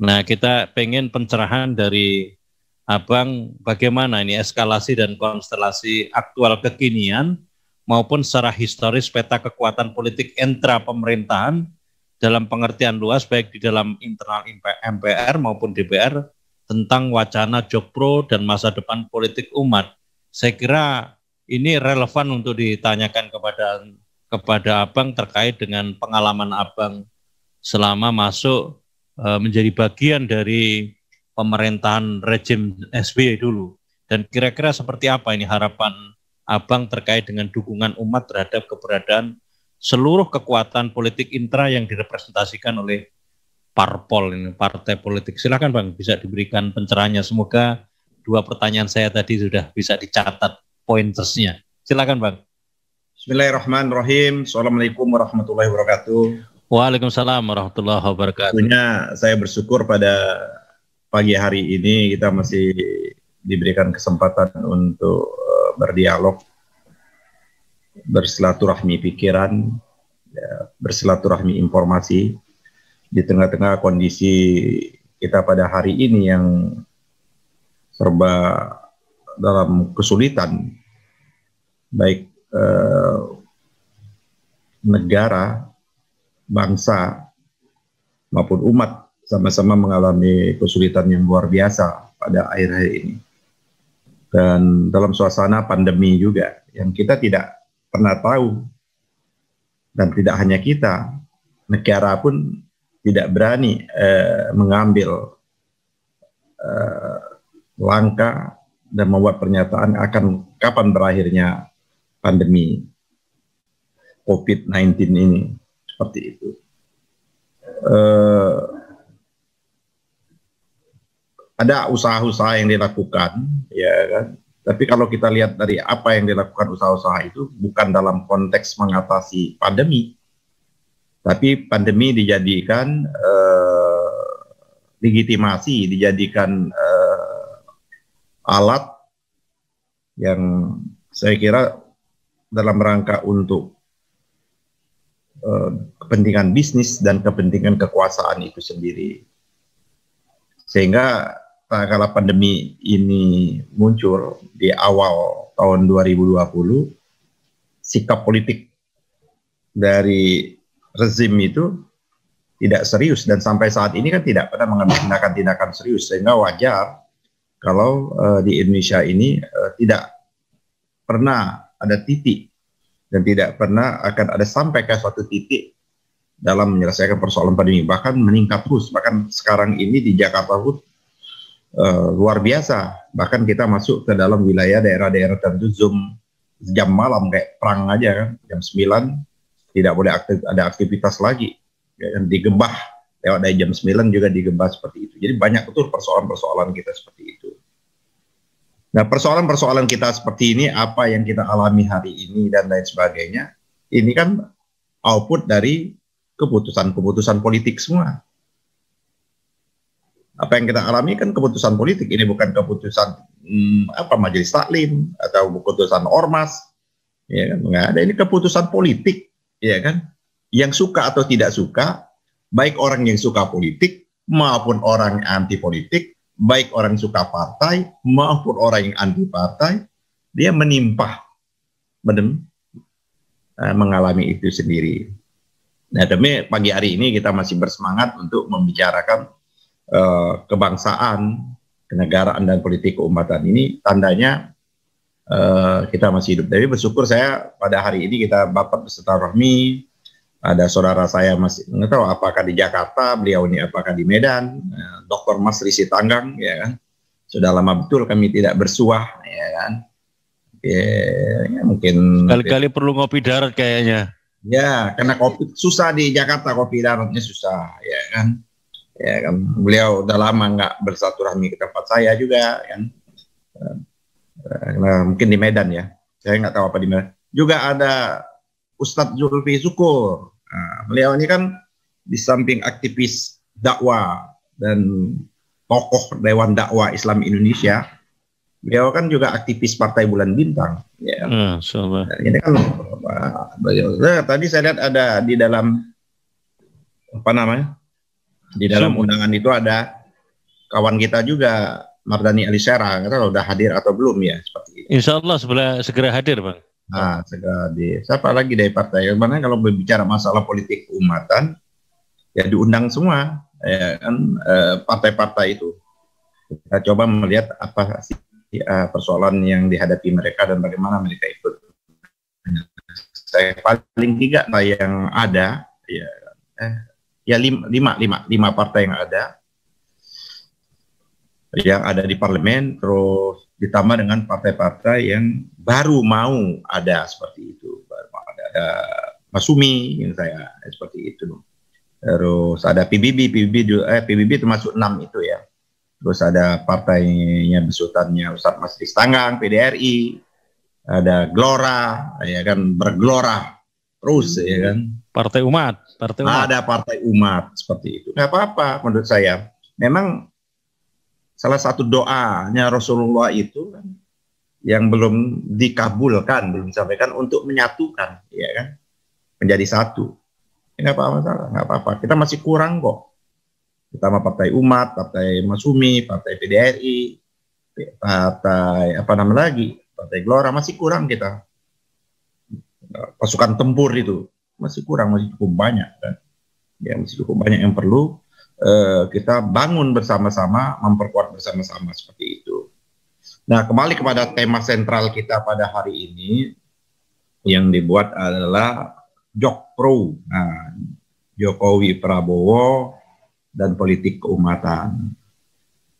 Nah, kita pengen pencerahan dari Abang bagaimana ini eskalasi dan konstelasi aktual kekinian maupun secara historis peta kekuatan politik entra pemerintahan dalam pengertian luas baik di dalam internal MPR maupun DPR tentang wacana Jokpro dan masa depan politik umat. Saya kira ini relevan untuk ditanyakan kepada kepada Abang terkait dengan pengalaman Abang selama masuk Eh, menjadi bagian dari pemerintahan rejim SBY dulu. Dan kira-kira seperti apa ini harapan Abang terkait dengan dukungan umat terhadap keberadaan seluruh kekuatan politik intra yang direpresentasikan oleh parpol ini, partai politik. Silakan Bang, bisa diberikan pencerahannya. Semoga dua pertanyaan saya tadi sudah bisa dicatat pointersnya. Silakan Bang. Bismillahirrahmanirrahim. Assalamualaikum warahmatullahi wabarakatuh. Waalaikumsalam warahmatullahi wabarakatuh. Tentunya saya bersyukur pada pagi hari ini kita masih diberikan kesempatan untuk eh, berdialog, bersilaturahmi pikiran, ya, bersilaturahmi informasi di tengah-tengah kondisi kita pada hari ini yang serba dalam kesulitan, baik eh, negara bangsa maupun umat sama-sama mengalami kesulitan yang luar biasa pada akhir-akhir ini. Dan dalam suasana pandemi juga yang kita tidak pernah tahu dan tidak hanya kita, negara pun tidak berani eh, mengambil eh, langkah dan membuat pernyataan akan kapan berakhirnya pandemi COVID-19 ini seperti itu. Uh, ada usaha-usaha yang dilakukan, ya kan. Tapi kalau kita lihat dari apa yang dilakukan usaha-usaha itu bukan dalam konteks mengatasi pandemi, tapi pandemi dijadikan uh, legitimasi, dijadikan uh, alat yang saya kira dalam rangka untuk Eh, kepentingan bisnis dan kepentingan kekuasaan itu sendiri. Sehingga eh, kala pandemi ini muncul di awal tahun 2020, sikap politik dari rezim itu tidak serius dan sampai saat ini kan tidak pernah mengambil tindakan-tindakan serius sehingga wajar kalau uh, di Indonesia ini uh, tidak pernah ada titik dan tidak pernah akan ada sampai ke suatu titik dalam menyelesaikan persoalan pandemi bahkan meningkat terus bahkan sekarang ini di Jakarta pun uh, luar biasa bahkan kita masuk ke dalam wilayah daerah-daerah tertentu zoom jam malam kayak perang aja kan jam 9 tidak boleh aktif, ada aktivitas lagi yang kan, digembah lewat dari jam 9 juga digembah seperti itu jadi banyak betul persoalan-persoalan kita seperti itu Nah, persoalan-persoalan kita seperti ini, apa yang kita alami hari ini dan lain sebagainya, ini kan output dari keputusan-keputusan politik semua. Apa yang kita alami kan keputusan politik, ini bukan keputusan hmm, apa majelis taklim atau keputusan ormas, ya kan? Nggak ada ini keputusan politik, ya kan? Yang suka atau tidak suka, baik orang yang suka politik maupun orang anti politik baik orang suka partai maupun orang yang anti partai, dia menimpa benem, eh, mengalami itu sendiri. Nah, demi pagi hari ini kita masih bersemangat untuk membicarakan uh, kebangsaan, kenegaraan dan politik keumatan ini tandanya uh, kita masih hidup. Tapi bersyukur saya pada hari ini kita Bapak beserta Rahmi ada saudara saya masih nggak tahu apakah di Jakarta beliau ini apakah di Medan nah, Dokter Mas Risi Tanggang ya kan sudah lama betul kami tidak bersuah ya kan ya, ya mungkin kali-kali perlu ngopi darat kayaknya ya karena kopi susah di Jakarta kopi daratnya susah ya kan ya kan beliau udah lama nggak bersatu rahmi ke tempat saya juga kan nah, mungkin di Medan ya saya nggak tahu apa di Medan juga ada Ustadz Zulfi Syukur Nah, beliau ini kan di samping aktivis dakwah dan tokoh Dewan Dakwah Islam Indonesia, beliau kan juga aktivis Partai Bulan Bintang. Ya. Ah, nah, ini kan Nah, tadi saya lihat ada di dalam apa namanya? Di dalam undangan itu ada kawan kita juga Mardani Alisera, kita udah hadir atau belum ya seperti Insya Allah sebelah, segera hadir, Bang. Nah, segala di siapa lagi dari partai? Karena kalau berbicara masalah politik keumatan, ya diundang semua ya kan eh, partai-partai itu. Kita coba melihat apa sih eh, persoalan yang dihadapi mereka dan bagaimana mereka ikut. Saya paling tiga yang ada ya eh, ya lima, lima lima lima partai yang ada yang ada di parlemen terus ditambah dengan partai-partai yang baru mau ada seperti itu baru ada, ada Masumi yang saya seperti itu terus ada PBB PBB eh, PBB termasuk enam itu ya terus ada partainya besutannya Ustadz Mas Tanggang PDRI ada Glora ya kan bergelora terus ya kan partai umat partai umat ada partai umat seperti itu nggak apa-apa menurut saya memang salah satu doanya Rasulullah itu kan, yang belum dikabulkan, belum disampaikan untuk menyatukan, ya kan, menjadi satu. Enggak apa masalah, nggak apa-apa. Kita masih kurang kok. Pertama Partai Umat, Partai Masumi, Partai PDRI, Partai apa namanya lagi, Partai Gelora masih kurang kita. Pasukan tempur itu masih kurang, masih cukup banyak kan. Ya, masih cukup banyak yang perlu eh, kita bangun bersama-sama, memperkuat bersama-sama seperti itu. Nah, kembali kepada tema sentral kita pada hari ini yang dibuat adalah Jokpro. Nah, Jokowi Prabowo dan politik keumatan.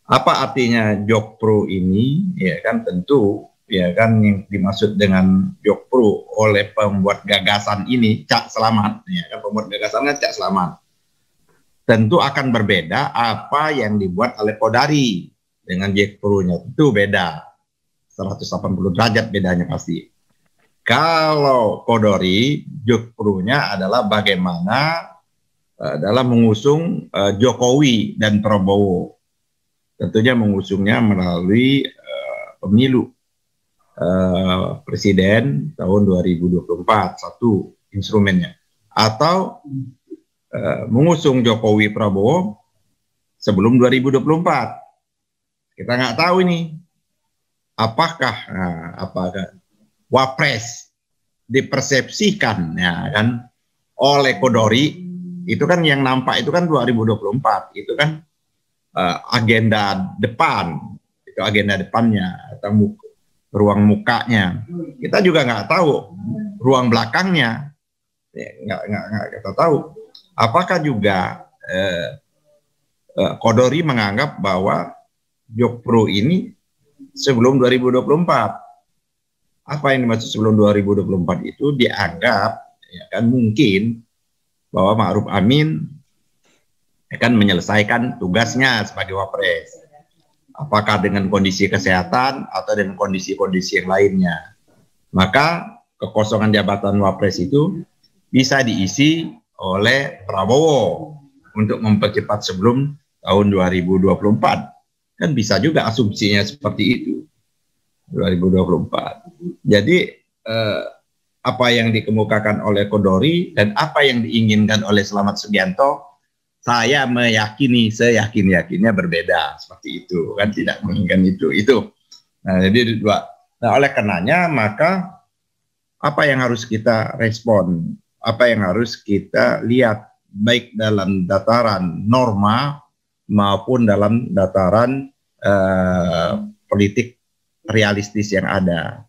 Apa artinya Jokpro ini? Ya kan tentu ya kan yang dimaksud dengan Jokpro oleh pembuat gagasan ini Cak Selamat ya kan pembuat gagasannya Cak Selamat tentu akan berbeda apa yang dibuat oleh Kodari dengan Jack Perunya itu beda 180 derajat bedanya pasti kalau Kodori Jack Perunya adalah bagaimana uh, dalam mengusung uh, Jokowi dan Prabowo tentunya mengusungnya melalui uh, pemilu uh, presiden tahun 2024 satu instrumennya atau Eh, mengusung Jokowi Prabowo sebelum 2024. Kita nggak tahu ini apakah nah, eh, apakah wapres dipersepsikan ya kan oleh Kodori itu kan yang nampak itu kan 2024 itu kan uh, agenda depan itu agenda depannya atau muka, ruang mukanya kita juga nggak tahu ruang belakangnya ya, nggak nggak nggak kita tahu apakah juga eh, eh, Kodori menganggap bahwa Jokpro ini sebelum 2024 apa yang dimaksud sebelum 2024 itu dianggap ya kan mungkin bahwa Ma'ruf Amin akan menyelesaikan tugasnya sebagai wapres apakah dengan kondisi kesehatan atau dengan kondisi-kondisi yang lainnya maka kekosongan jabatan wapres itu bisa diisi oleh Prabowo untuk mempercepat sebelum tahun 2024. Kan bisa juga asumsinya seperti itu. 2024. Jadi eh, apa yang dikemukakan oleh Kodori dan apa yang diinginkan oleh Selamat Sugianto saya meyakini, saya yakin yakinnya berbeda seperti itu kan tidak menginginkan itu itu. Nah jadi dua. Nah oleh karenanya maka apa yang harus kita respon apa yang harus kita lihat baik dalam dataran norma maupun dalam dataran uh, politik realistis yang ada.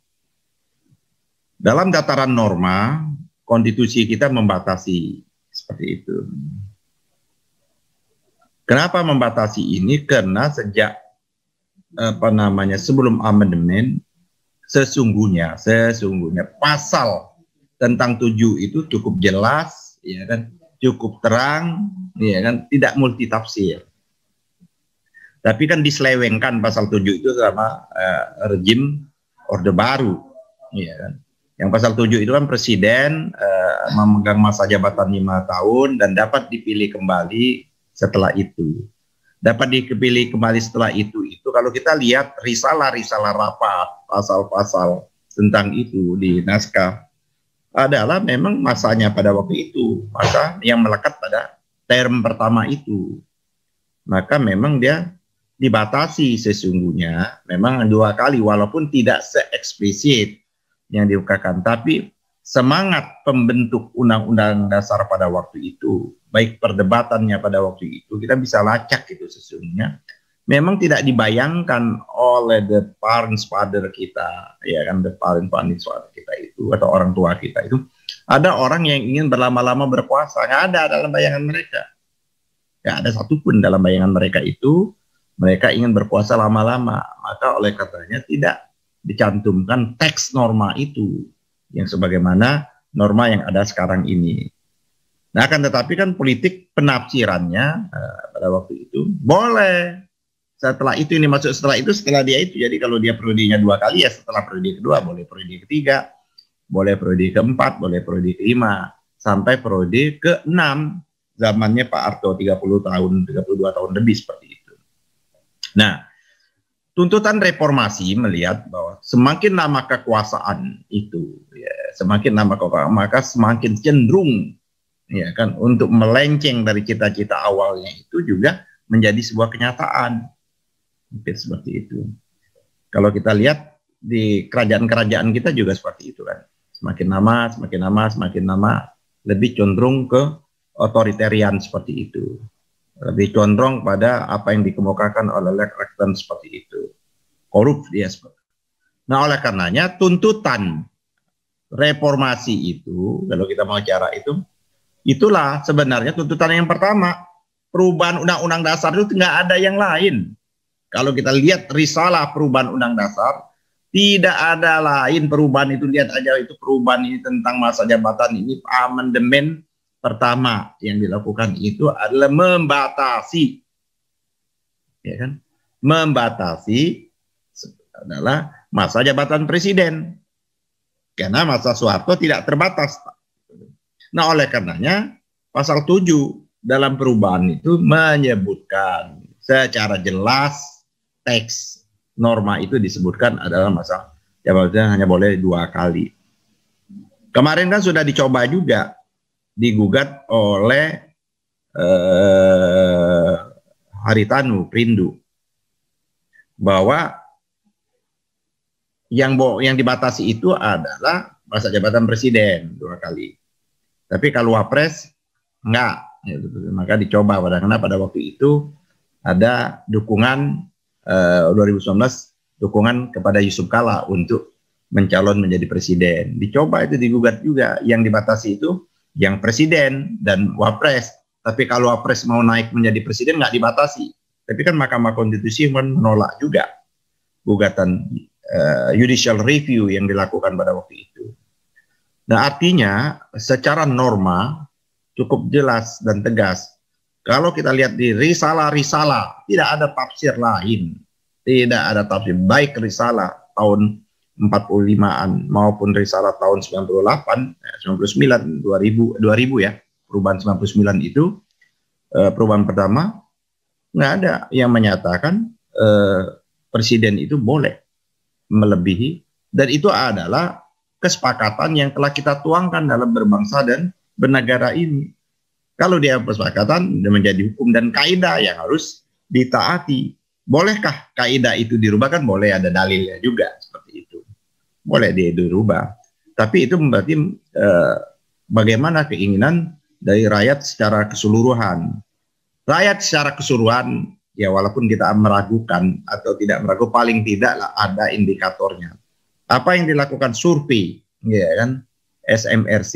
Dalam dataran norma, konstitusi kita membatasi seperti itu. Kenapa membatasi ini? Karena sejak apa namanya sebelum amandemen sesungguhnya sesungguhnya pasal tentang tujuh itu cukup jelas ya kan cukup terang ya kan tidak multi tafsir tapi kan diselewengkan pasal tujuh itu sama uh, rejim orde baru ya kan yang pasal tujuh itu kan presiden uh, memegang masa jabatan lima tahun dan dapat dipilih kembali setelah itu dapat dipilih kembali setelah itu itu kalau kita lihat risalah-risalah rapat pasal-pasal tentang itu di naskah adalah memang masanya pada waktu itu, masa yang melekat pada term pertama itu. Maka memang dia dibatasi sesungguhnya, memang dua kali walaupun tidak se seeksplisit yang diungkapkan, tapi semangat pembentuk undang-undang dasar pada waktu itu, baik perdebatannya pada waktu itu, kita bisa lacak itu sesungguhnya memang tidak dibayangkan oleh the parents father kita ya kan the parents parents father kita itu atau orang tua kita itu ada orang yang ingin berlama-lama berkuasa nggak ada dalam bayangan mereka nggak ada satupun dalam bayangan mereka itu mereka ingin berkuasa lama-lama maka oleh katanya tidak dicantumkan teks norma itu yang sebagaimana norma yang ada sekarang ini nah akan tetapi kan politik penafsirannya uh, pada waktu itu boleh setelah itu ini masuk setelah itu setelah dia itu jadi kalau dia periodenya dua kali ya setelah periode kedua boleh periode ketiga boleh periode keempat boleh periode kelima sampai periode keenam zamannya Pak Arto 30 tahun 32 tahun lebih seperti itu nah tuntutan reformasi melihat bahwa semakin lama kekuasaan itu ya, semakin lama kekuasaan maka semakin cenderung ya kan untuk melenceng dari cita-cita awalnya itu juga menjadi sebuah kenyataan hampir seperti itu. Kalau kita lihat di kerajaan-kerajaan kita juga seperti itu kan. Semakin lama, semakin lama, semakin lama lebih cenderung ke otoritarian seperti itu. Lebih condong pada apa yang dikemukakan oleh rektor seperti itu. Korup dia seperti itu. Nah oleh karenanya tuntutan reformasi itu, kalau kita mau cara itu, itulah sebenarnya tuntutan yang pertama. Perubahan undang-undang dasar itu tidak ada yang lain. Kalau kita lihat risalah perubahan undang dasar, tidak ada lain perubahan itu lihat aja itu perubahan ini tentang masa jabatan ini amandemen pertama yang dilakukan itu adalah membatasi ya kan membatasi adalah masa jabatan presiden karena masa Soeharto tidak terbatas nah oleh karenanya pasal 7 dalam perubahan itu menyebutkan secara jelas teks norma itu disebutkan adalah masa ya maksudnya hanya boleh dua kali. Kemarin kan sudah dicoba juga digugat oleh eh, Haritanu Rindu bahwa yang bo yang dibatasi itu adalah masa jabatan presiden dua kali. Tapi kalau wapres enggak, maka dicoba karena pada waktu itu ada dukungan 2019 eh, dukungan kepada Yusuf Kala untuk mencalon menjadi presiden. Dicoba itu digugat juga. Yang dibatasi itu yang presiden dan wapres. Tapi kalau wapres mau naik menjadi presiden nggak dibatasi. Tapi kan Mahkamah Konstitusi menolak juga gugatan uh, judicial review yang dilakukan pada waktu itu. Nah artinya secara norma cukup jelas dan tegas kalau kita lihat di risalah-risalah, tidak ada tafsir lain. Tidak ada tafsir baik risalah tahun 45-an maupun risalah tahun 98, 99, 2000, 2000 ya, perubahan 99 itu eh, perubahan pertama nggak ada yang menyatakan eh, presiden itu boleh melebihi dan itu adalah kesepakatan yang telah kita tuangkan dalam berbangsa dan bernegara ini kalau dia kesepakatan menjadi hukum dan kaidah yang harus ditaati. Bolehkah kaidah itu dirubah kan boleh ada dalilnya juga seperti itu. Boleh dia dirubah. Tapi itu berarti eh, bagaimana keinginan dari rakyat secara keseluruhan. Rakyat secara keseluruhan ya walaupun kita meragukan atau tidak meragukan paling tidak ada indikatornya. Apa yang dilakukan survei ya kan SMRC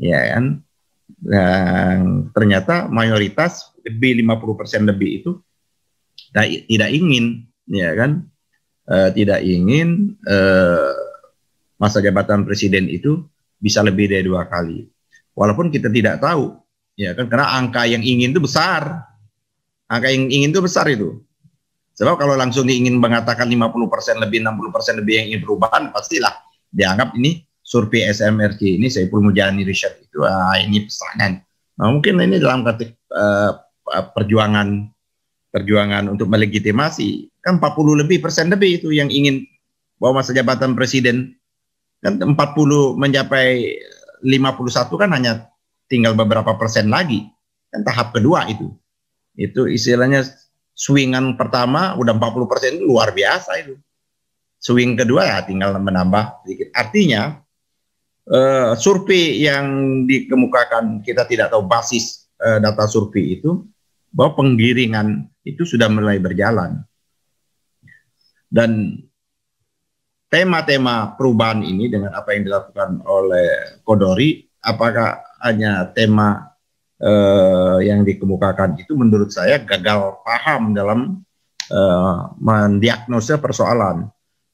ya kan dan ternyata mayoritas lebih 50% persen lebih itu tidak ingin ya kan e, tidak ingin e, masa jabatan presiden itu bisa lebih dari dua kali walaupun kita tidak tahu ya kan karena angka yang ingin itu besar angka yang ingin itu besar itu sebab kalau langsung ingin mengatakan 50% persen lebih 60% persen lebih yang ingin perubahan pastilah dianggap ini survei SMRC ini saya pun menjalani Riset itu ah, ini pesanan. Nah, mungkin ini dalam ketik uh, eh, eh, perjuangan perjuangan untuk melegitimasi kan 40 lebih persen lebih itu yang ingin bahwa masa jabatan presiden kan 40 mencapai 51 kan hanya tinggal beberapa persen lagi kan tahap kedua itu itu istilahnya swingan pertama udah 40 persen luar biasa itu swing kedua ya tinggal menambah sedikit artinya uh, survei yang dikemukakan kita tidak tahu basis uh, data survei itu bahwa penggiringan itu sudah mulai berjalan dan tema-tema perubahan ini dengan apa yang dilakukan oleh Kodori apakah hanya tema eh, yang dikemukakan itu menurut saya gagal paham dalam eh, mendiagnosa persoalan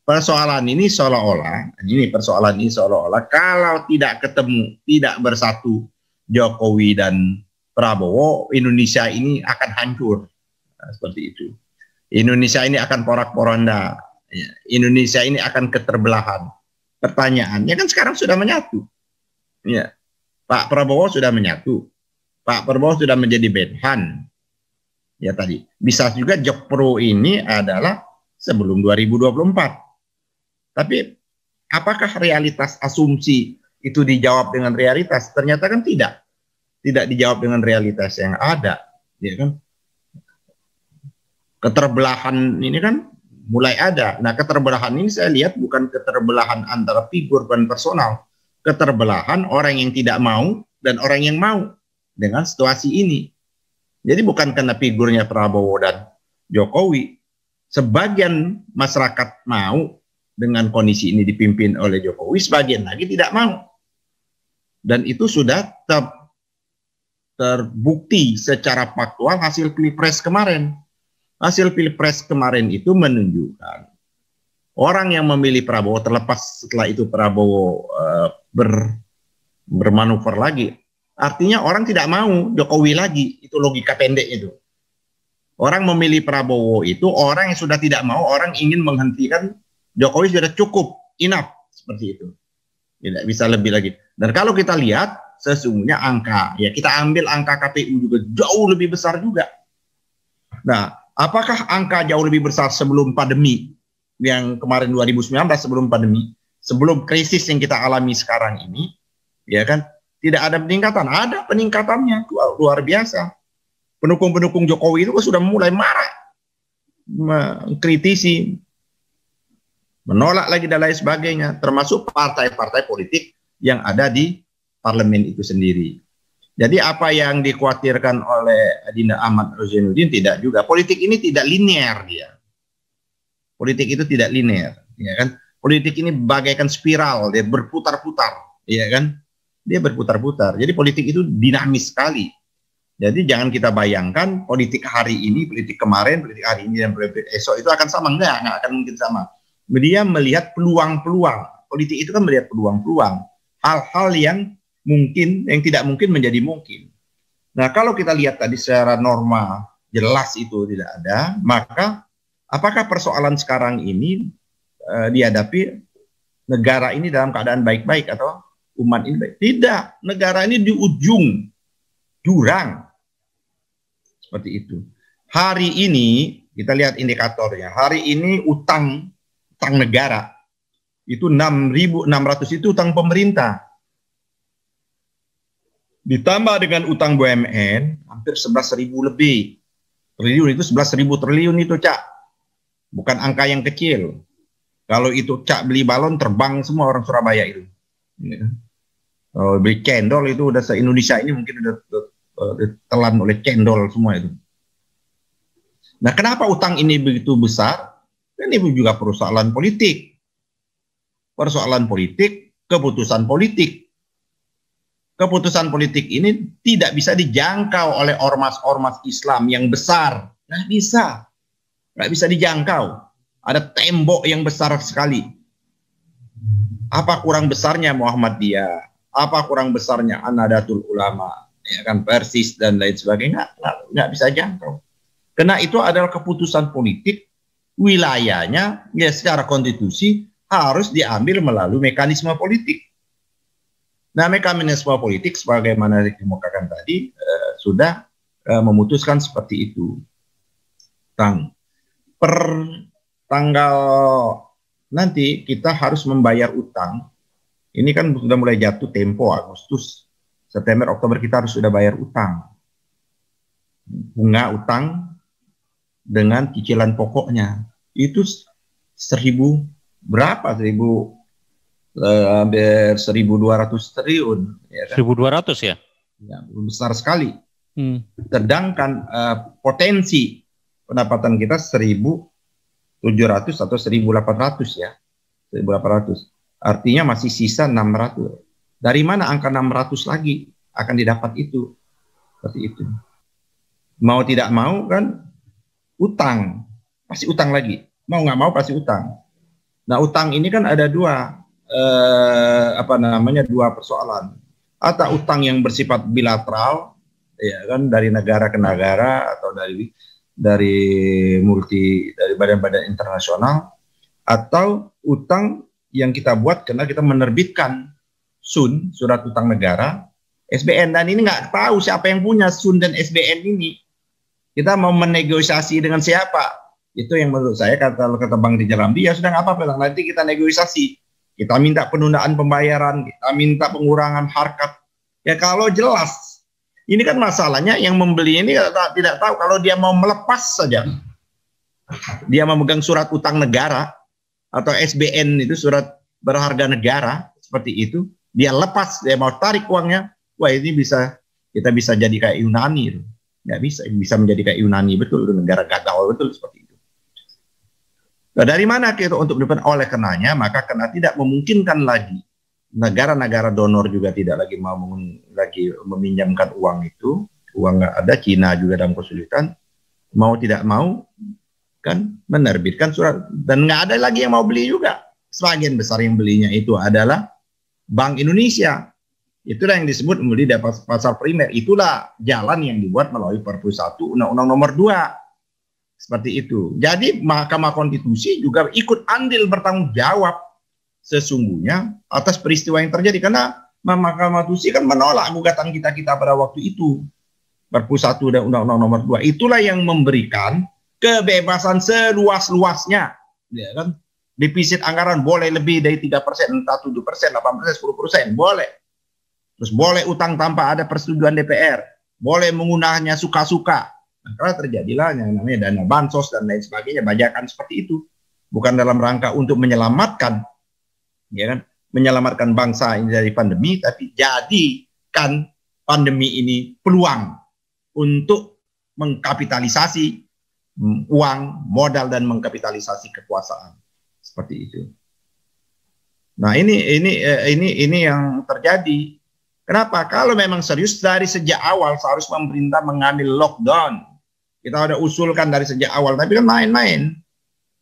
persoalan ini seolah-olah ini persoalan ini seolah-olah kalau tidak ketemu tidak bersatu Jokowi dan Prabowo Indonesia ini akan hancur nah, seperti itu Indonesia ini akan porak-poranda ya, Indonesia ini akan keterbelahan pertanyaannya kan sekarang sudah menyatu ya Pak Prabowo sudah menyatu Pak Prabowo sudah menjadi Benhan ya tadi bisa juga Jokpro ini adalah sebelum 2024 tapi apakah realitas asumsi itu dijawab dengan realitas? Ternyata kan tidak. Tidak dijawab dengan realitas yang ada, ya kan? Keterbelahan ini kan mulai ada. Nah, keterbelahan ini saya lihat bukan keterbelahan antara figur dan personal, keterbelahan orang yang tidak mau dan orang yang mau dengan situasi ini. Jadi bukan karena figurnya Prabowo dan Jokowi. Sebagian masyarakat mau dengan kondisi ini dipimpin oleh Jokowi, sebagian lagi tidak mau. Dan itu sudah ter, terbukti secara faktual hasil pilpres kemarin. Hasil pilpres kemarin itu menunjukkan orang yang memilih Prabowo terlepas setelah itu Prabowo uh, ber, bermanuver lagi. Artinya orang tidak mau Jokowi lagi. Itu logika pendek itu. Orang memilih Prabowo itu orang yang sudah tidak mau, orang ingin menghentikan Jokowi sudah cukup inap seperti itu. Tidak bisa lebih lagi. Dan kalau kita lihat sesungguhnya angka ya kita ambil angka KPU juga jauh lebih besar juga. Nah, apakah angka jauh lebih besar sebelum pandemi yang kemarin 2019 sebelum pandemi, sebelum krisis yang kita alami sekarang ini, ya kan? Tidak ada peningkatan, ada peningkatannya luar biasa. Pendukung-pendukung Jokowi itu sudah mulai marah mengkritisi menolak lagi dan lain sebagainya, termasuk partai-partai politik yang ada di parlemen itu sendiri. Jadi apa yang dikhawatirkan oleh Adinda Ahmad Rozainuddin tidak juga. Politik ini tidak linear dia. Politik itu tidak linear, ya kan? Politik ini bagaikan spiral, dia berputar-putar, ya kan? Dia berputar-putar. Jadi politik itu dinamis sekali. Jadi jangan kita bayangkan politik hari ini, politik kemarin, politik hari ini dan politik esok itu akan sama enggak, enggak akan mungkin sama dia melihat peluang-peluang. Politik itu kan melihat peluang-peluang. Hal-hal yang mungkin, yang tidak mungkin menjadi mungkin. Nah, kalau kita lihat tadi secara normal jelas itu tidak ada, maka apakah persoalan sekarang ini e, dihadapi negara ini dalam keadaan baik-baik atau umat ini baik? Tidak, negara ini di ujung jurang. Seperti itu. Hari ini kita lihat indikatornya. Hari ini utang utang negara itu 6.600 itu utang pemerintah. Ditambah dengan utang BUMN hampir 11.000 lebih. Triliun itu 11.000 triliun itu, Cak. Bukan angka yang kecil. Kalau itu Cak beli balon terbang semua orang Surabaya itu. Ya. beli cendol itu udah se-Indonesia ini mungkin udah, telan oleh cendol semua itu. Nah, kenapa utang ini begitu besar? Dan ini juga persoalan politik. Persoalan politik, keputusan politik. Keputusan politik ini tidak bisa dijangkau oleh ormas-ormas Islam yang besar. Nggak bisa. Nggak bisa dijangkau. Ada tembok yang besar sekali. Apa kurang besarnya Muhammadiyah? Apa kurang besarnya Anadatul Ulama? Ya kan Persis dan lain sebagainya. Nggak, nggak, bisa jangkau. Karena itu adalah keputusan politik wilayahnya ya secara konstitusi harus diambil melalui mekanisme politik. Nah, mekanisme politik sebagaimana dikemukakan tadi eh, sudah eh, memutuskan seperti itu. Tang per tanggal nanti kita harus membayar utang. Ini kan sudah mulai jatuh tempo Agustus, September, Oktober kita harus sudah bayar utang. Bunga utang dengan cicilan pokoknya itu seribu berapa seribu eh, hampir seribu dua ratus triliun ya kan? seribu dua ratus ya ya besar sekali hmm. sedangkan eh, potensi pendapatan kita seribu tujuh ratus atau seribu delapan ratus ya seribu delapan ratus artinya masih sisa enam ratus dari mana angka enam ratus lagi akan didapat itu seperti itu mau tidak mau kan utang masih utang lagi mau nggak mau pasti utang. Nah utang ini kan ada dua eh, apa namanya dua persoalan. Ada utang yang bersifat bilateral, ya kan dari negara ke negara atau dari dari multi dari badan-badan internasional atau utang yang kita buat karena kita menerbitkan sun surat utang negara SBN dan ini nggak tahu siapa yang punya sun dan SBN ini kita mau menegosiasi dengan siapa itu yang menurut saya kata kata Bang di Ramli ya sudah apa apa nanti kita negosiasi kita minta penundaan pembayaran kita minta pengurangan harkat ya kalau jelas ini kan masalahnya yang membeli ini tidak tahu kalau dia mau melepas saja dia memegang surat utang negara atau SBN itu surat berharga negara seperti itu dia lepas dia mau tarik uangnya wah ini bisa kita bisa jadi kayak Yunani nggak bisa bisa menjadi kayak Yunani betul negara gagal betul seperti itu Nah, dari mana kita untuk mendapatkan oleh kenanya maka kena tidak memungkinkan lagi negara-negara donor juga tidak lagi mau lagi meminjamkan uang itu uang nggak ada Cina juga dalam kesulitan mau tidak mau kan menerbitkan surat dan nggak ada lagi yang mau beli juga sebagian besar yang belinya itu adalah Bank Indonesia Itulah yang disebut membeli dapat pasar primer. Itulah jalan yang dibuat melalui Perpu 1 Undang-Undang Nomor 2 seperti itu. Jadi Mahkamah Konstitusi juga ikut andil bertanggung jawab sesungguhnya atas peristiwa yang terjadi karena Mahkamah Konstitusi kan menolak gugatan kita-kita pada waktu itu. Perpu 1 dan Undang-Undang Nomor 2 itulah yang memberikan kebebasan seluas-luasnya ya kan defisit anggaran boleh lebih dari tiga persen entah tujuh persen delapan persen sepuluh persen boleh terus boleh utang tanpa ada persetujuan DPR boleh menggunakannya suka-suka karena terjadilah yang namanya dana bansos dan lain sebagainya, bajakan seperti itu. Bukan dalam rangka untuk menyelamatkan, ya kan, menyelamatkan bangsa ini dari pandemi, tapi jadikan pandemi ini peluang untuk mengkapitalisasi uang, modal dan mengkapitalisasi kekuasaan seperti itu. Nah ini ini eh, ini ini yang terjadi. Kenapa? Kalau memang serius dari sejak awal seharusnya pemerintah mengambil lockdown kita ada usulkan dari sejak awal, tapi kan main-main.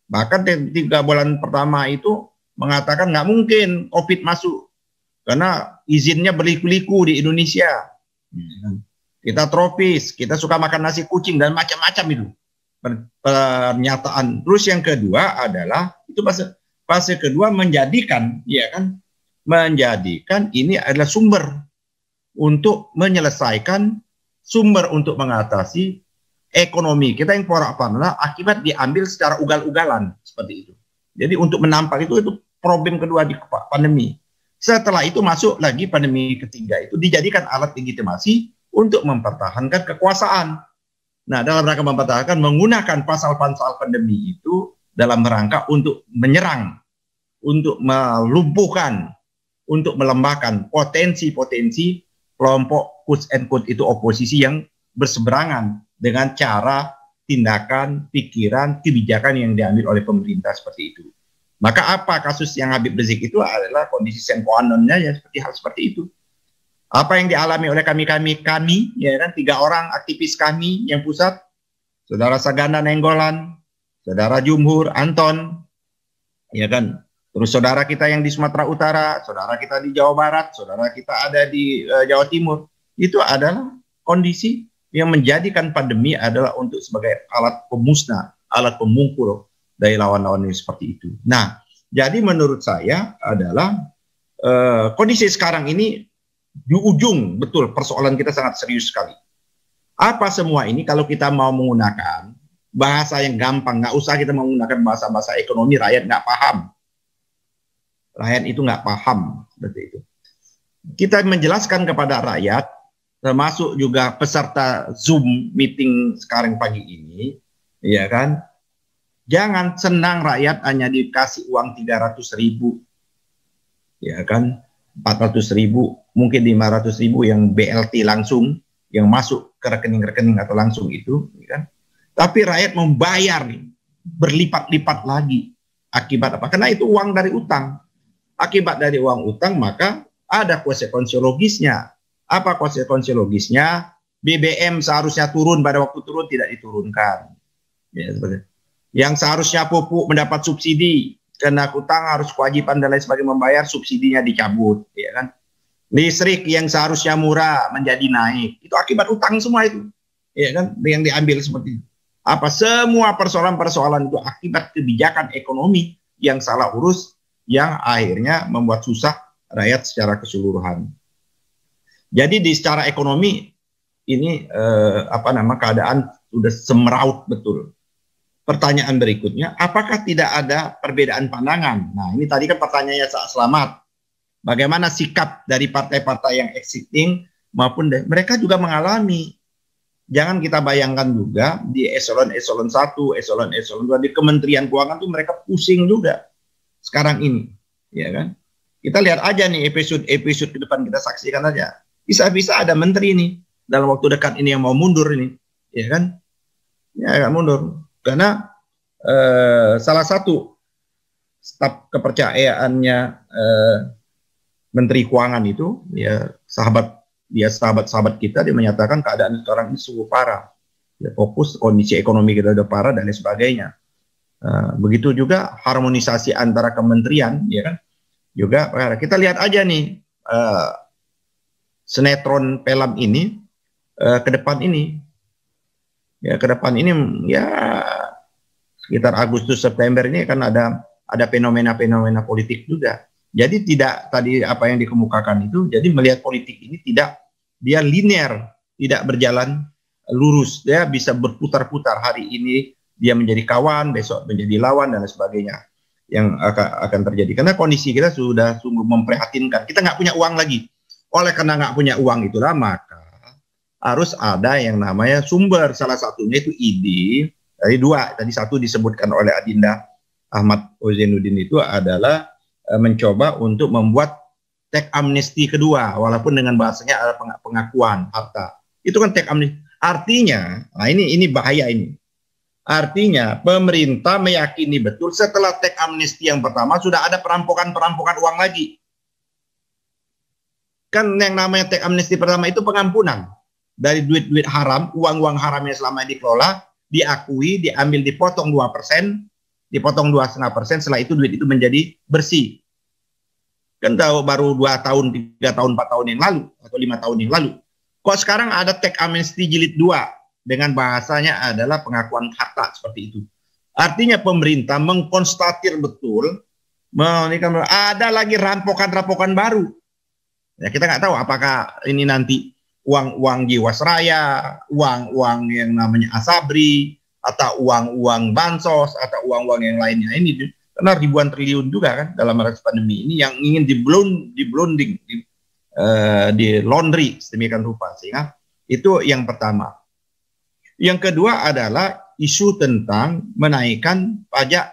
Bahkan tiga bulan pertama itu mengatakan nggak mungkin COVID masuk karena izinnya berliku-liku di Indonesia. Hmm. Kita tropis, kita suka makan nasi kucing dan macam-macam itu pernyataan. Terus yang kedua adalah itu fase fase kedua menjadikan, ya kan, menjadikan ini adalah sumber untuk menyelesaikan sumber untuk mengatasi ekonomi kita yang porak-poranda akibat diambil secara ugal-ugalan seperti itu. Jadi untuk menampak itu itu problem kedua di pandemi. Setelah itu masuk lagi pandemi ketiga itu dijadikan alat legitimasi untuk mempertahankan kekuasaan. Nah, dalam rangka mempertahankan menggunakan pasal-pasal pandemi itu dalam rangka untuk menyerang, untuk melumpuhkan, untuk melembahkan potensi-potensi kelompok quote and itu oposisi yang berseberangan dengan cara, tindakan, pikiran, kebijakan yang diambil oleh pemerintah seperti itu. Maka apa kasus yang Habib Rizik itu adalah kondisi sengkoanonnya ya seperti hal seperti itu. Apa yang dialami oleh kami-kami kami ya kan tiga orang aktivis kami yang pusat Saudara Sagana Nenggolan, Saudara Jumhur Anton ya kan. Terus saudara kita yang di Sumatera Utara, saudara kita di Jawa Barat, saudara kita ada di uh, Jawa Timur. Itu adalah kondisi yang menjadikan pandemi adalah untuk sebagai alat pemusnah, alat pemungkur dari lawan-lawan seperti itu. Nah, jadi menurut saya adalah eh, kondisi sekarang ini di ujung betul persoalan kita sangat serius sekali. Apa semua ini kalau kita mau menggunakan bahasa yang gampang, nggak usah kita menggunakan bahasa-bahasa ekonomi rakyat nggak paham. Rakyat itu nggak paham seperti itu. Kita menjelaskan kepada rakyat termasuk juga peserta Zoom meeting sekarang pagi ini, ya kan? Jangan senang rakyat hanya dikasih uang 300 ribu, ya kan? 400 ribu, mungkin 500 ribu yang BLT langsung, yang masuk ke rekening-rekening atau langsung itu, ya kan? Tapi rakyat membayar nih, berlipat-lipat lagi. Akibat apa? Karena itu uang dari utang. Akibat dari uang utang, maka ada konsekuensi logisnya apa konsekuensi logisnya? BBM seharusnya turun pada waktu turun tidak diturunkan. Ya, seperti yang seharusnya pupuk mendapat subsidi karena hutang harus kewajiban dan lain sebagainya membayar subsidinya dicabut ya kan listrik yang seharusnya murah menjadi naik itu akibat utang semua itu ya kan yang diambil seperti itu apa semua persoalan-persoalan itu akibat kebijakan ekonomi yang salah urus yang akhirnya membuat susah rakyat secara keseluruhan jadi di secara ekonomi ini eh, apa nama keadaan sudah semeraut betul. Pertanyaan berikutnya, apakah tidak ada perbedaan pandangan? Nah, ini tadi kan pertanyaannya Pak Selamat. Bagaimana sikap dari partai-partai yang existing maupun mereka juga mengalami. Jangan kita bayangkan juga di eselon eselon satu, eselon eselon 2 di Kementerian Keuangan tuh mereka pusing juga sekarang ini, ya kan? Kita lihat aja nih episode-episode ke depan kita saksikan aja bisa-bisa ada menteri ini dalam waktu dekat ini yang mau mundur ini, ya kan? Ya agak mundur karena eh, salah satu staf kepercayaannya eh, menteri keuangan itu ya sahabat dia sahabat-sahabat kita dia menyatakan keadaan sekarang ini sungguh parah. Ya, fokus kondisi ekonomi kita sudah parah dan lain sebagainya. Uh, begitu juga harmonisasi antara kementerian, ya kan? Juga eh, kita lihat aja nih eh, sinetron pelam ini uh, ke depan ini ya ke depan ini ya sekitar Agustus September ini kan ada ada fenomena-fenomena politik juga. Jadi tidak tadi apa yang dikemukakan itu jadi melihat politik ini tidak dia linear, tidak berjalan lurus, ya bisa berputar-putar hari ini dia menjadi kawan, besok menjadi lawan dan sebagainya yang akan terjadi karena kondisi kita sudah sungguh memprihatinkan. Kita nggak punya uang lagi oleh karena nggak punya uang itulah maka harus ada yang namanya sumber. Salah satunya itu ide dari dua. Tadi satu disebutkan oleh Adinda Ahmad Ozenuddin itu adalah e, mencoba untuk membuat tag amnesti kedua, walaupun dengan bahasanya ada pengakuan harta. Itu kan tag amnesti. Artinya, nah ini ini bahaya ini. Artinya pemerintah meyakini betul setelah tag amnesti yang pertama sudah ada perampokan-perampokan uang lagi kan yang namanya teks amnesti pertama itu pengampunan dari duit-duit haram, uang-uang haram yang selama ini dikelola, diakui, diambil, dipotong 2 persen, dipotong 2,5 persen, setelah itu duit itu menjadi bersih. Kan tahu baru 2 tahun, 3 tahun, 4 tahun yang lalu atau 5 tahun yang lalu. Kok sekarang ada teks amnesti jilid 2 dengan bahasanya adalah pengakuan harta seperti itu. Artinya pemerintah mengkonstatir betul, ada lagi rampokan-rampokan baru Ya, kita nggak tahu apakah ini nanti uang-uang Jiwasraya, uang-uang yang namanya Asabri, atau uang-uang bansos, atau uang-uang yang lainnya ini karena ribuan triliun juga kan dalam masa pandemi ini yang ingin diblon, diblonding, di, uh, di laundry sedemikian rupa sehingga itu yang pertama. Yang kedua adalah isu tentang menaikkan pajak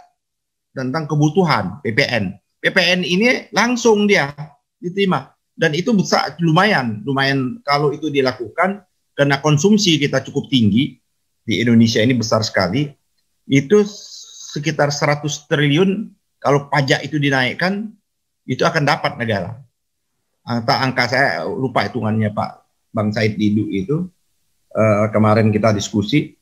tentang kebutuhan PPN. PPN ini langsung dia diterima dan itu bisa lumayan lumayan kalau itu dilakukan karena konsumsi kita cukup tinggi di Indonesia ini besar sekali itu sekitar 100 triliun kalau pajak itu dinaikkan itu akan dapat negara angka angka saya lupa hitungannya Pak Bang Said Didu itu uh, kemarin kita diskusi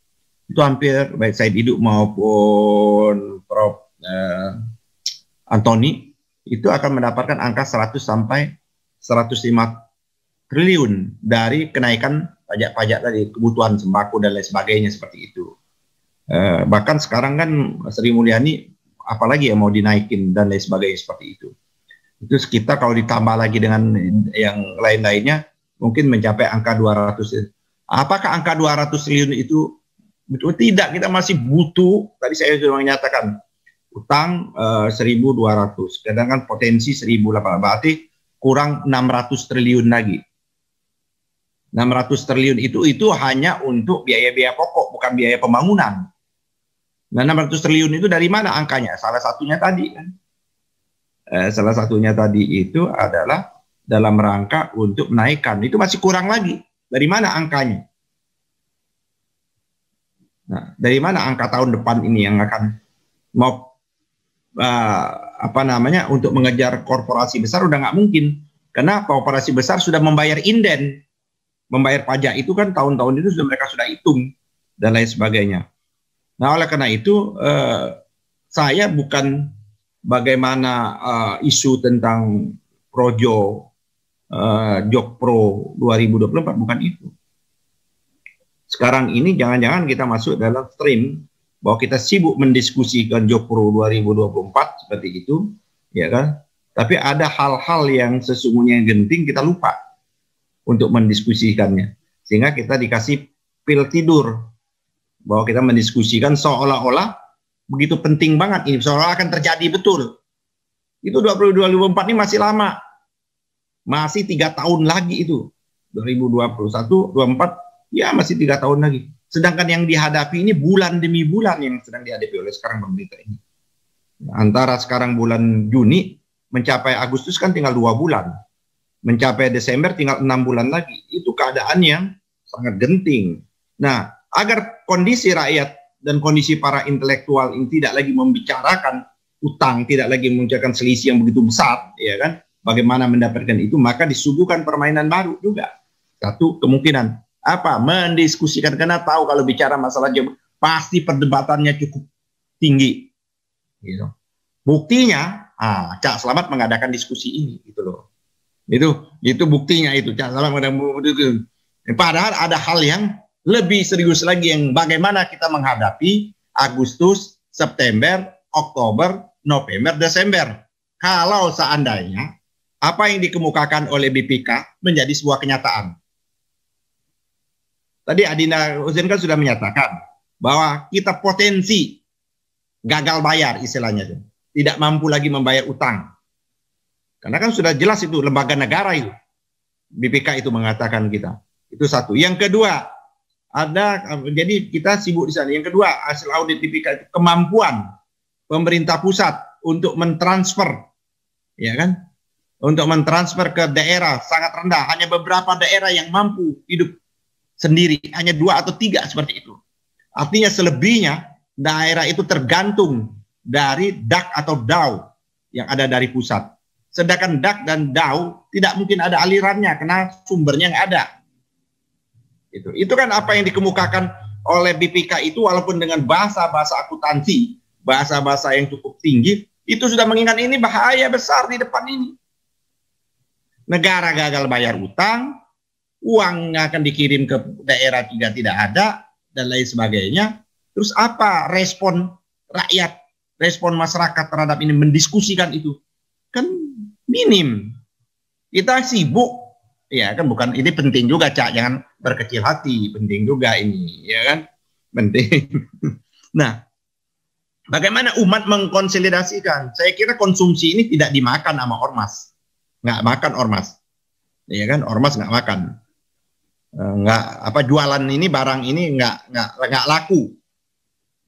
itu hampir baik Said Didu maupun Prof uh, Antoni itu akan mendapatkan angka 100 sampai 105 triliun dari kenaikan pajak-pajak tadi, kebutuhan sembako dan lain sebagainya seperti itu. Eh, bahkan sekarang kan Sri Mulyani apalagi yang mau dinaikin dan lain sebagainya seperti itu. Itu sekitar kalau ditambah lagi dengan yang lain-lainnya mungkin mencapai angka 200 Apakah angka 200 triliun itu tidak kita masih butuh tadi saya sudah menyatakan utang uh, eh, 1200 sedangkan potensi 1800 berarti kurang 600 triliun lagi. 600 triliun itu itu hanya untuk biaya-biaya pokok, bukan biaya pembangunan. Nah, 600 triliun itu dari mana angkanya? Salah satunya tadi kan. Eh, salah satunya tadi itu adalah dalam rangka untuk menaikkan. Itu masih kurang lagi. Dari mana angkanya? Nah, dari mana angka tahun depan ini yang akan mau uh, apa namanya untuk mengejar korporasi besar udah nggak mungkin karena korporasi besar sudah membayar inden, membayar pajak itu kan tahun-tahun itu sudah mereka sudah hitung dan lain sebagainya. Nah oleh karena itu uh, saya bukan bagaimana uh, isu tentang projo uh, Jokpro 2024 bukan itu. Sekarang ini jangan-jangan kita masuk dalam stream bahwa kita sibuk mendiskusikan Jokowi 2024 seperti itu, ya kan? Tapi ada hal-hal yang sesungguhnya yang genting kita lupa untuk mendiskusikannya. Sehingga kita dikasih pil tidur bahwa kita mendiskusikan seolah-olah begitu penting banget ini seolah akan terjadi betul. Itu 2024 ini masih lama. Masih tiga tahun lagi itu. 2021, 24, ya masih tiga tahun lagi. Sedangkan yang dihadapi ini bulan demi bulan yang sedang dihadapi oleh sekarang pemerintah ini. Antara sekarang bulan Juni mencapai Agustus kan tinggal dua bulan. Mencapai Desember tinggal enam bulan lagi. Itu keadaan yang sangat genting. Nah, agar kondisi rakyat dan kondisi para intelektual ini tidak lagi membicarakan utang, tidak lagi membicarakan selisih yang begitu besar, ya kan? Bagaimana mendapatkan itu, maka disuguhkan permainan baru juga. Satu kemungkinan apa mendiskusikan karena tahu kalau bicara masalah jam pasti perdebatannya cukup tinggi. Gitu. Buktinya, ah, Cak Selamat mengadakan diskusi ini gitu loh. Itu itu buktinya itu Cak Selamat mengadakan Padahal ada hal yang lebih serius lagi yang bagaimana kita menghadapi Agustus, September, Oktober, November, Desember. Kalau seandainya apa yang dikemukakan oleh BPK menjadi sebuah kenyataan. Tadi Adina Hussein kan sudah menyatakan bahwa kita potensi gagal bayar istilahnya. itu, Tidak mampu lagi membayar utang. Karena kan sudah jelas itu lembaga negara itu. BPK itu mengatakan kita. Itu satu. Yang kedua, ada jadi kita sibuk di sana. Yang kedua, hasil audit BPK itu kemampuan pemerintah pusat untuk mentransfer ya kan? Untuk mentransfer ke daerah sangat rendah. Hanya beberapa daerah yang mampu hidup sendiri, hanya dua atau tiga seperti itu. Artinya selebihnya daerah itu tergantung dari dak atau dau yang ada dari pusat. Sedangkan dak dan dau tidak mungkin ada alirannya karena sumbernya yang ada. Itu, itu kan apa yang dikemukakan oleh BPK itu walaupun dengan bahasa-bahasa akuntansi, bahasa-bahasa yang cukup tinggi, itu sudah mengingat ini bahaya besar di depan ini. Negara gagal bayar utang, uang akan dikirim ke daerah juga tidak ada dan lain sebagainya. Terus apa respon rakyat, respon masyarakat terhadap ini mendiskusikan itu? Kan minim. Kita sibuk ya kan bukan ini penting juga Cak, jangan berkecil hati, penting juga ini, ya kan? Penting. Nah, bagaimana umat mengkonsolidasikan? Saya kira konsumsi ini tidak dimakan sama ormas. Nggak makan ormas. Ya kan, ormas nggak makan Eh, nggak apa jualan ini barang ini nggak nggak nggak laku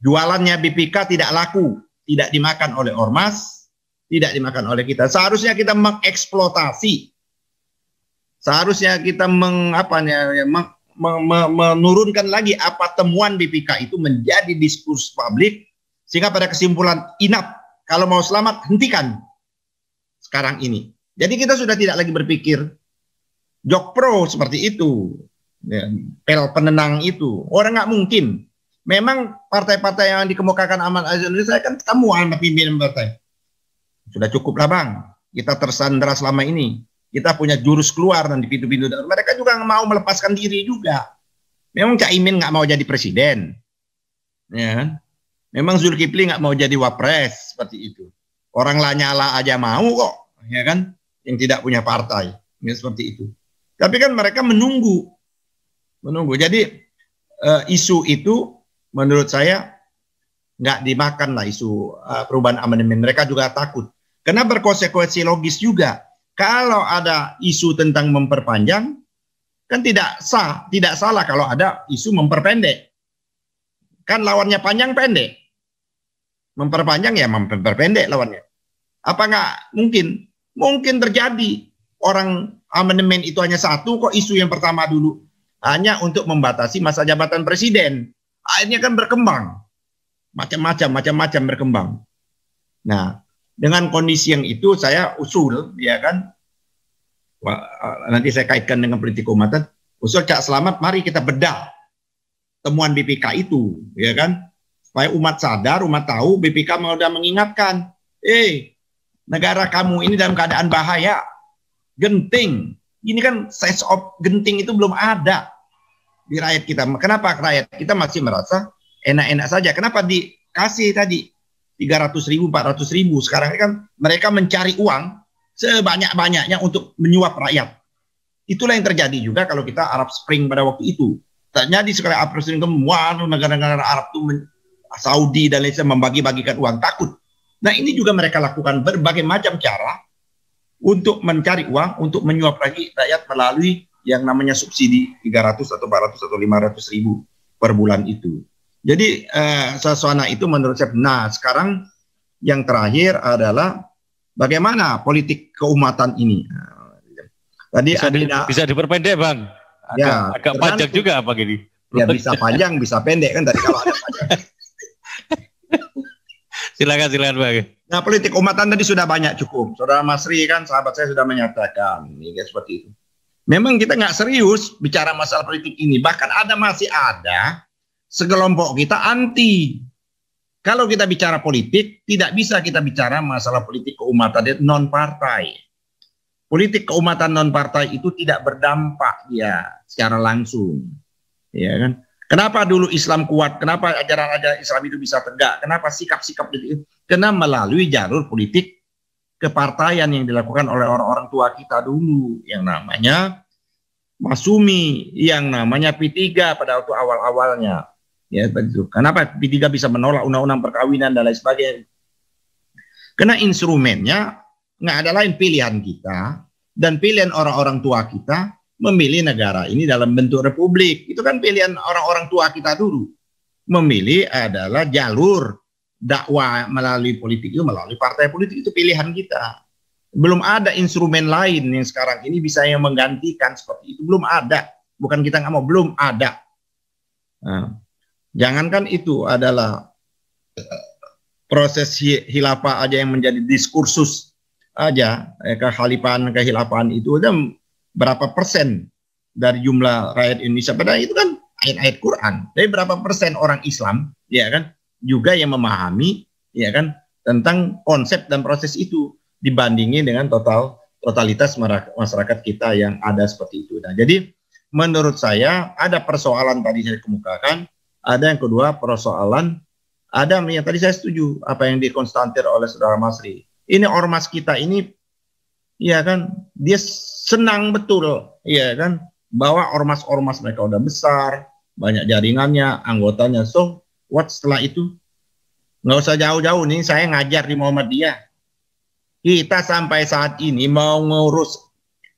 jualannya BPK tidak laku tidak dimakan oleh ormas tidak dimakan oleh kita seharusnya kita mengeksploitasi seharusnya kita mengapanya meng, ya, me, me, menurunkan lagi apa temuan BPK itu menjadi diskurs publik sehingga pada kesimpulan inap kalau mau selamat hentikan sekarang ini jadi kita sudah tidak lagi berpikir jok pro seperti itu Ya, pel penenang itu. Orang nggak mungkin. Memang partai-partai yang dikemukakan Ahmad Azzaruddin saya kan ketemu anak pimpinan partai. Sudah cukup lah bang. Kita tersandra selama ini. Kita punya jurus keluar dan di pintu-pintu. Mereka juga mau melepaskan diri juga. Memang Cak Imin nggak mau jadi presiden. Ya. Kan? Memang Zulkifli nggak mau jadi wapres seperti itu. Orang Lanyala aja mau kok, ya kan? Yang tidak punya partai, ya, seperti itu. Tapi kan mereka menunggu menunggu. Jadi uh, isu itu menurut saya nggak dimakan lah isu uh, perubahan amandemen. Mereka juga takut. Karena berkonsekuensi logis juga. Kalau ada isu tentang memperpanjang, kan tidak sah, tidak salah kalau ada isu memperpendek. Kan lawannya panjang pendek. Memperpanjang ya memperpendek lawannya. Apa nggak mungkin? Mungkin terjadi. Orang amandemen itu hanya satu, kok isu yang pertama dulu hanya untuk membatasi masa jabatan presiden. Akhirnya kan berkembang. Macam-macam, macam-macam berkembang. Nah, dengan kondisi yang itu saya usul, ya kan, eh, nanti saya kaitkan dengan politik keumatan, usul Cak Selamat, mari kita bedah temuan BPK itu, ya kan, supaya umat sadar, umat tahu, BPK mau sudah mengingatkan, eh, negara kamu ini dalam keadaan bahaya, genting, ini kan size of genting itu belum ada di rakyat kita. Kenapa rakyat kita masih merasa enak-enak saja? Kenapa dikasih tadi 300 ribu, 400 ribu? Sekarang kan mereka mencari uang sebanyak-banyaknya untuk menyuap rakyat. Itulah yang terjadi juga kalau kita Arab Spring pada waktu itu. di sekali Arab Spring kemudian negara-negara Arab itu Saudi dan lain sebagainya membagi-bagikan uang takut. Nah ini juga mereka lakukan berbagai macam cara untuk mencari uang untuk menyuap lagi rakyat melalui yang namanya subsidi 300 atau 400 atau 500 ribu per bulan itu. Jadi eh, suasana itu menurut saya. Nah sekarang yang terakhir adalah bagaimana politik keumatan ini. Tadi bisa, ada, di, bisa diperpendek bang. Agak, ya, agak panjang juga apa gini? Ya bisa panjang, bisa pendek kan tadi kalau ada panjang. silakan silakan bang. Nah politik umatan tadi sudah banyak cukup. Saudara Masri kan sahabat saya sudah menyatakan, ya, seperti itu memang kita nggak serius bicara masalah politik ini. Bahkan ada masih ada segelompok kita anti. Kalau kita bicara politik, tidak bisa kita bicara masalah politik keumatan non partai. Politik keumatan non partai itu tidak berdampak ya secara langsung, ya kan? Kenapa dulu Islam kuat? Kenapa ajaran-ajaran Islam itu bisa tegak? Kenapa sikap-sikap itu? Karena melalui jalur politik kepartaian yang dilakukan oleh orang-orang tua kita dulu yang namanya Masumi yang namanya P3 pada waktu awal-awalnya ya begitu. Kenapa P3 bisa menolak undang-undang perkawinan dan lain sebagainya? Karena instrumennya nggak ada lain pilihan kita dan pilihan orang-orang tua kita memilih negara ini dalam bentuk republik. Itu kan pilihan orang-orang tua kita dulu. Memilih adalah jalur dakwah melalui politik itu melalui partai politik itu pilihan kita. Belum ada instrumen lain yang sekarang ini bisa yang menggantikan seperti itu. Belum ada. Bukan kita nggak mau, belum ada. Nah, jangankan itu adalah eh, proses hilafah aja yang menjadi diskursus aja eh, kehilapan kehilafahan itu udah berapa persen dari jumlah rakyat Indonesia padahal itu kan ayat-ayat Quran dari berapa persen orang Islam ya kan juga yang memahami ya kan tentang konsep dan proses itu dibandingin dengan total totalitas masyarakat kita yang ada seperti itu. Nah, jadi menurut saya ada persoalan tadi saya kemukakan, ada yang kedua persoalan ada yang ya, tadi saya setuju apa yang dikonstantir oleh saudara Masri. Ini ormas kita ini ya kan dia senang betul ya kan bahwa ormas-ormas mereka udah besar, banyak jaringannya, anggotanya. So kuat setelah itu? Nggak usah jauh-jauh nih, saya ngajar di Muhammadiyah. Kita sampai saat ini mau ngurus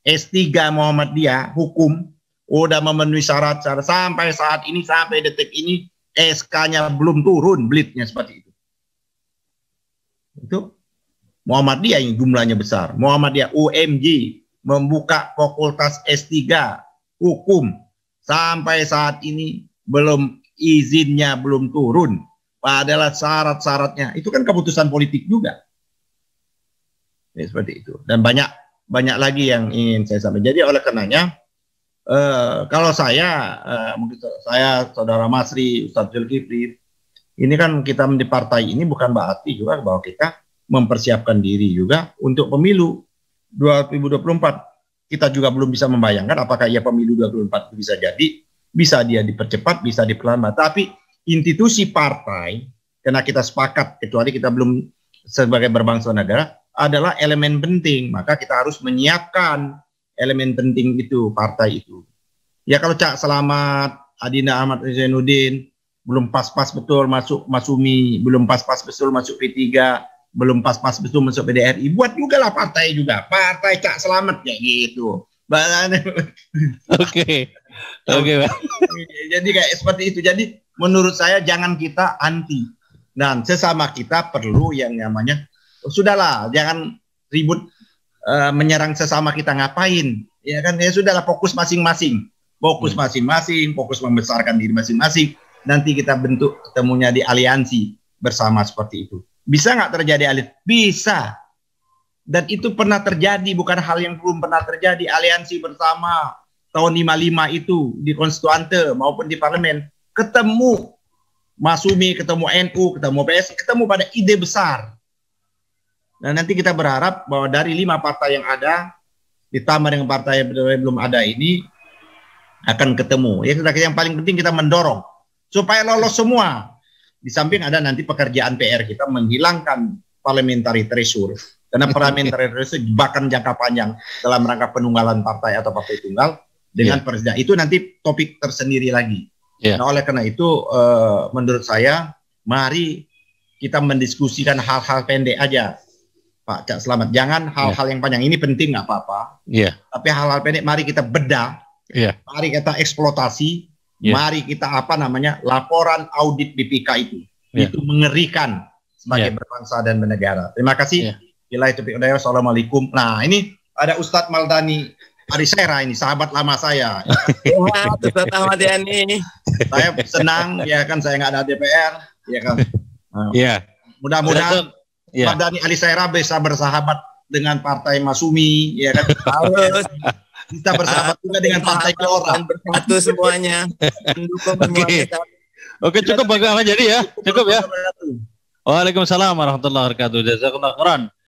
S3 Muhammadiyah, hukum, udah memenuhi syarat-syarat. Sampai saat ini, sampai detik ini, SK-nya belum turun, blitnya seperti itu. Itu Muhammadiyah yang jumlahnya besar. Muhammadiyah UMG membuka fakultas S3 hukum sampai saat ini belum izinnya belum turun, padahal syarat-syaratnya itu kan keputusan politik juga. Ya, seperti itu. Dan banyak banyak lagi yang ingin saya sampaikan. Jadi oleh karenanya eh, kalau saya eh, mungkin saya saudara Masri, Ustadz Zulkifli, ini kan kita di partai ini bukan berarti juga bahwa kita mempersiapkan diri juga untuk pemilu 2024. Kita juga belum bisa membayangkan apakah ya pemilu 2024 itu bisa jadi bisa dia dipercepat, bisa diperlambat. Tapi institusi partai, karena kita sepakat, kecuali kita belum sebagai berbangsa negara, adalah elemen penting. Maka kita harus menyiapkan elemen penting itu, partai itu. Ya kalau Cak Selamat, Adinda Ahmad Zainuddin, belum pas-pas betul masuk Masumi, belum pas-pas betul masuk P3, belum pas-pas betul masuk PDRI, buat juga lah partai juga. Partai Cak Selamat ya gitu Oke. Oke, okay, iya, Jadi kayak seperti itu. Jadi menurut saya jangan kita anti dan sesama kita perlu yang namanya oh, sudahlah jangan ribut uh, menyerang sesama kita ngapain. Ya kan ya sudahlah fokus masing-masing. Fokus hmm. masing-masing, fokus membesarkan diri masing-masing. Nanti kita bentuk ketemunya di aliansi bersama seperti itu. Bisa nggak terjadi alit? Bisa dan itu pernah terjadi bukan hal yang belum pernah terjadi aliansi bersama tahun 55 itu di konstituante maupun di parlemen ketemu Masumi, ketemu NU, ketemu PS, ketemu pada ide besar. Dan nanti kita berharap bahwa dari lima partai yang ada, ditambah dengan partai yang belum ada ini, akan ketemu. Ya, yang paling penting kita mendorong supaya lolos semua. Di samping ada nanti pekerjaan PR kita menghilangkan parliamentary threshold karena parameter itu bahkan jangka panjang dalam rangka penunggalan partai atau partai tunggal dengan yeah. presiden itu nanti topik tersendiri lagi. Yeah. Nah oleh karena itu uh, menurut saya mari kita mendiskusikan hal-hal pendek aja Pak Cak Selamat. Jangan hal-hal yeah. yang panjang ini penting nggak apa-apa. Yeah. Tapi hal-hal pendek mari kita bedah. Yeah. Mari kita eksploitasi. Yeah. Mari kita apa namanya laporan audit BPK itu. Yeah. Itu mengerikan sebagai yeah. berbangsa dan bernegara. Terima kasih. Yeah. Bila itu Assalamualaikum. Nah ini ada Ustadz Maldani Arisera ini sahabat lama saya. Ustadz Ahmad Yani. Saya senang ya kan saya nggak ada DPR ya kan. Nah, iya. yeah. Mudah-mudahan yeah. Maldani Arisera bisa bersahabat dengan Partai Masumi ya kan. kita bersahabat juga dengan Partai Gelora. Bersatu semuanya. Oke, okay. Oke, okay, cukup bagaimana jadi ya. Cukup ya. Waalaikumsalam warahmatullahi wabarakatuh. Jazakumullah khairan.